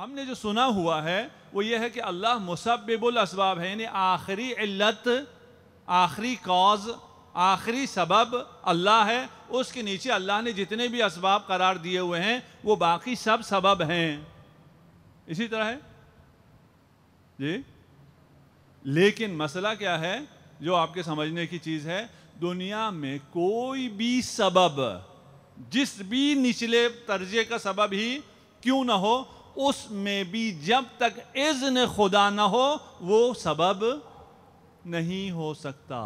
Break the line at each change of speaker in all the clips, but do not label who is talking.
हमने जो सुना हुआ है वो ये है कि अल्लाह मुसब्बिबुल असबाब है यानी आखिरी इल्लत आखिरी कॉज आखिरी सबब अल्लाह है उसके नीचे अल्लाह ने जितने भी इसबाब करार दिए हुए हैं वो बाकी सब सबब हैं इसी तरह है जी लेकिन मसला क्या है जो आपके समझने की चीज़ है दुनिया में कोई भी सबब जिस भी निचले तर्जे का सबब ही क्यों ना हो उसमें भी जब तक इज़्न खुदा ना हो वो सबब नहीं हो सकता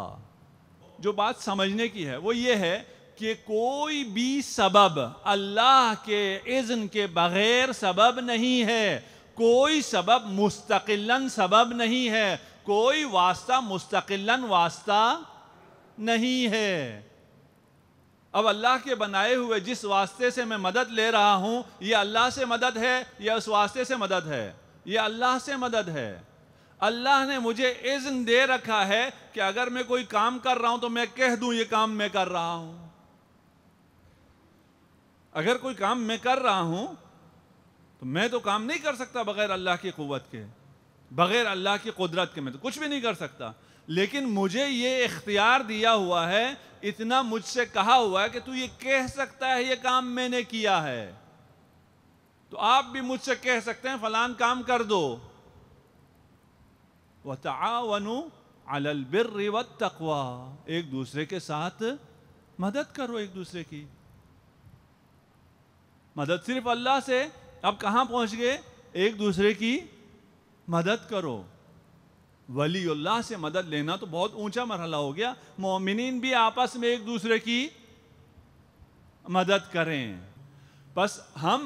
जो बात समझने की है वो ये है कि कोई भी सबब अल्लाह के इज़्न के बग़ैर सबब नहीं है कोई सबब मुस्तकिलन सबब नहीं है कोई वास्ता मुस्तकिलन वास्ता नहीं है अब अल्लाह के बनाए हुए जिस वास्ते से मैं मदद ले रहा हूँ ये अल्लाह से मदद है या उस वास्ते से मदद है ये अल्लाह से मदद है अल्लाह ने मुझे इज्न दे रखा है कि अगर मैं कोई काम कर रहा हूं तो मैं कह दूं ये काम मैं कर रहा हूं अगर कोई काम मैं कर रहा हूं तो मैं तो काम नहीं कर सकता बगैर अल्लाह की कुत के बगैर अल्लाह की कुदरत के मैं तो कुछ भी नहीं कर सकता लेकिन मुझे ये इख्तियार दिया हुआ है इतना मुझसे कहा हुआ है कि तू ये कह सकता है ये काम मैंने किया है तो आप भी मुझसे कह सकते हैं फलान काम कर दो वनु अल रिवत तकवा एक दूसरे के साथ मदद करो एक दूसरे की मदद सिर्फ अल्लाह से अब कहां पहुंच गए एक दूसरे की मदद करो वली अल्लाह से मदद लेना तो बहुत ऊंचा मरहला हो गया मोमिन भी आपस में एक दूसरे की मदद करें बस हम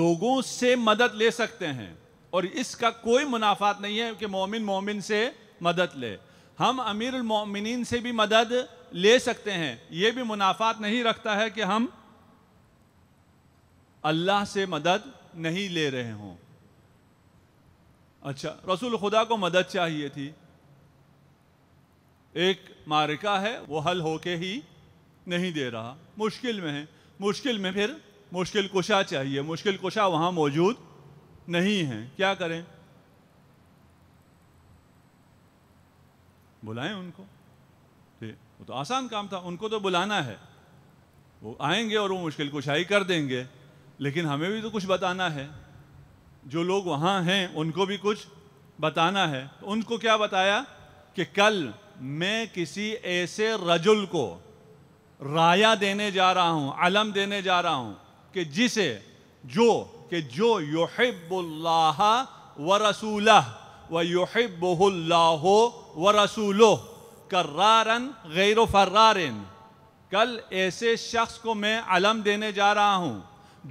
लोगों से मदद ले सकते हैं और इसका कोई मुनाफात नहीं है कि मोमिन मोमिन से मदद ले हम अमीर मोमिन से भी मदद ले सकते हैं ये भी मुनाफात नहीं रखता है कि हम अल्लाह से मदद नहीं ले रहे हों अच्छा रसूल खुदा को मदद चाहिए थी एक मारिका है वो हल होके ही नहीं दे रहा मुश्किल में है मुश्किल में फिर मुश्किल कुशा चाहिए मुश्किल कुशा वहाँ मौजूद नहीं है क्या करें बुलाएं उनको ठीक वो तो आसान काम था उनको तो बुलाना है वो आएंगे और वो मुश्किल कुशाई कर देंगे लेकिन हमें भी तो कुछ बताना है जो लोग वहाँ हैं उनको भी कुछ बताना है उनको क्या बताया कि कल मैं किसी ऐसे रजुल को राया देने जा रहा हूँ अलम देने जा रहा हूँ कि जिसे जो कि जो युहिब्बुल्लाह व रसूल व युहिब्बुल्लाह व रसूलो कर्रारन गैर फर्रारन कल ऐसे शख्स को मैं अलम देने जा रहा हूँ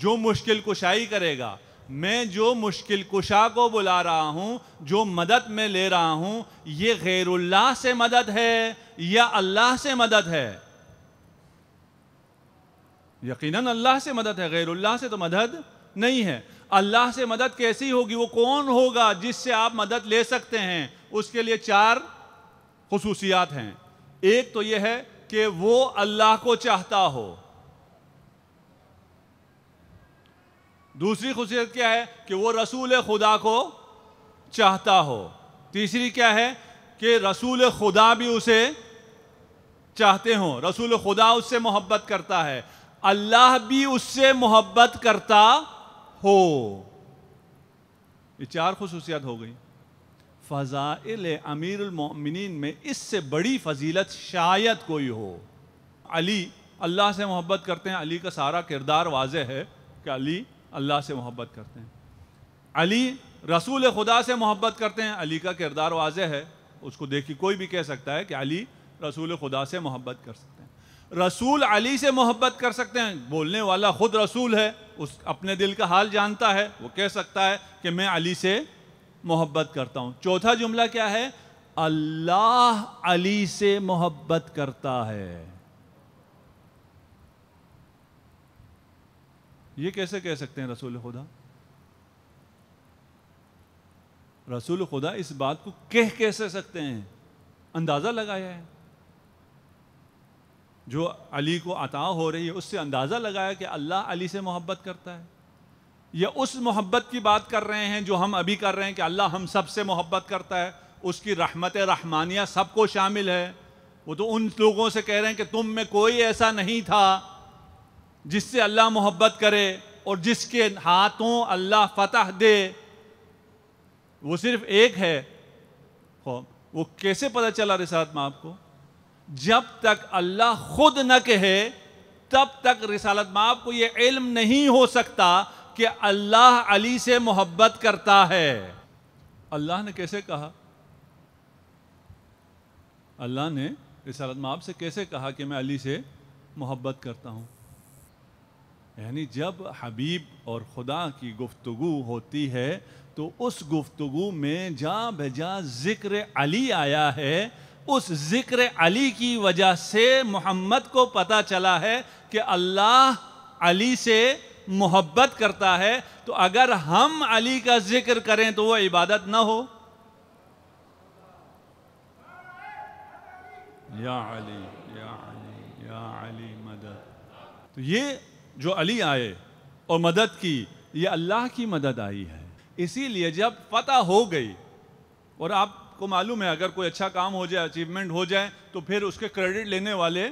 जो मुश्किल कुशाई करेगा मैं जो मुश्किल कुशा को बुला रहा हूँ जो मदद में ले रहा हूँ ये गैरुल्लाह से मदद है या अल्लाह से मदद है यकीनन अल्लाह से मदद है गैरुल्लाह से तो मदद नहीं है अल्लाह से मदद कैसी होगी वो कौन होगा जिससे आप मदद ले सकते हैं उसके लिए चार खसूसियात हैं एक तो ये है कि वो अल्लाह को चाहता हो दूसरी खुशियत क्या है कि वो रसूल खुदा को चाहता हो तीसरी क्या है कि रसूल खुदा भी उसे चाहते हो रसूल खुदा उससे मोहब्बत करता है अल्लाह भी उससे मोहब्बत करता हो ये चार खसूसियात हो गई फ़ज़ाइल अमीरमिन में इससे बड़ी फजीलत शायद कोई हो अली अल्लाह से मोहब्बत करते हैं अली का सारा किरदार वाज है कि अली अल्लाह से मोहब्बत करते हैं अली रसूल खुदा से मोहब्बत करते हैं अली का किरदार वाज है उसको देख के कोई भी कह सकता है कि अली रसूल खुदा से मोहब्बत कर सकते हैं रसूल अली से मोहब्बत कर सकते हैं बोलने वाला ख़ुद रसूल है उस अपने दिल का हाल जानता है वो कह सकता है कि मैं अली से मोहब्बत करता हूँ चौथा जुमला क्या है अल्लाह अली से मोहब्बत करता है ये कैसे कह सकते हैं रसूल खुदा रसूल खुदा इस बात को कह कैसे सकते हैं अंदाज़ा लगाया है जो अली को अता हो रही है उससे अंदाज़ा लगाया कि अल्लाह अली से मोहब्बत करता है या उस मोहब्बत की बात कर रहे हैं जो हम अभी कर रहे हैं कि अल्लाह हम सब से मोहब्बत करता है उसकी रहमत रहमानिया सबको शामिल है वो तो उन लोगों से कह रहे हैं कि तुम में कोई ऐसा नहीं था जिससे अल्लाह मोहब्बत करे और जिसके हाथों अल्लाह फतह दे वो सिर्फ एक है वो कैसे पता चला रिसालत में आपको जब तक अल्लाह खुद न कहे तब तक रिसालत में आपको ये इल्म नहीं हो सकता कि अल्लाह अली से मोहब्बत करता है अल्लाह ने कैसे कहा अल्लाह ने रिसालत में आपसे कैसे कहा कि मैं अली से मोहब्बत करता हूँ यानी जब हबीब और खुदा की गुफ्तु होती है तो उस गुफ्तु में जा बजा ज़िक्र अली आया है उस ज़िक्र अली की वजह से मोहम्मद को पता चला है कि अल्लाह अली से मोहब्बत करता है तो अगर हम अली का ज़िक्र करें तो वह इबादत ना हो या अली या अली या अली मदद तो ये जो अली आए और मदद की ये अल्लाह की मदद आई है इसीलिए जब फतह हो गई और आपको मालूम है अगर कोई अच्छा काम हो जाए अचीवमेंट हो जाए तो फिर उसके क्रेडिट लेने वाले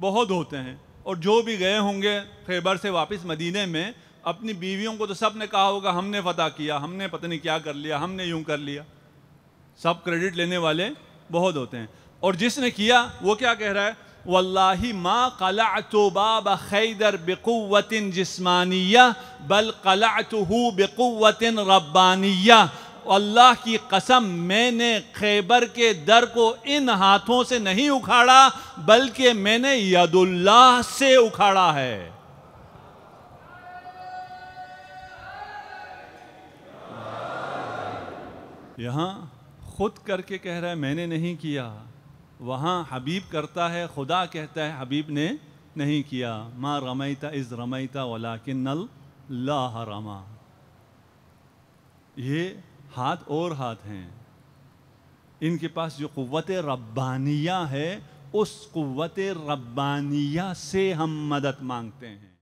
बहुत होते हैं और जो भी गए होंगे खैबर से वापस मदीने में अपनी बीवियों को तो सब ने कहा होगा हमने फतह किया हमने पता नहीं क्या कर लिया हमने यूं कर लिया सब क्रेडिट लेने वाले बहुत होते हैं और जिसने किया वो क्या कह रहा है वल्लाही मा कला तो बाब खैदर बकुवतिन जिस्मानिया बल कला तो बकुवतिन रब्बानिया अल्लाह की कसम मैंने खैबर के दर को इन हाथों से नहीं उखाड़ा बल्कि मैंने यदुल्लाह से उखाड़ा है यहाँ खुद करके कह रहा है मैंने नहीं किया वहाँ हबीब करता है खुदा कहता है हबीब ने नहीं किया माँ रमैता इज़ रमैता वला कि नल लाह रमा ये हाथ और हाथ हैं इनके पास जो क़वत रब्बानिया है उस क़वत रब्बानिया से हम मदद मांगते हैं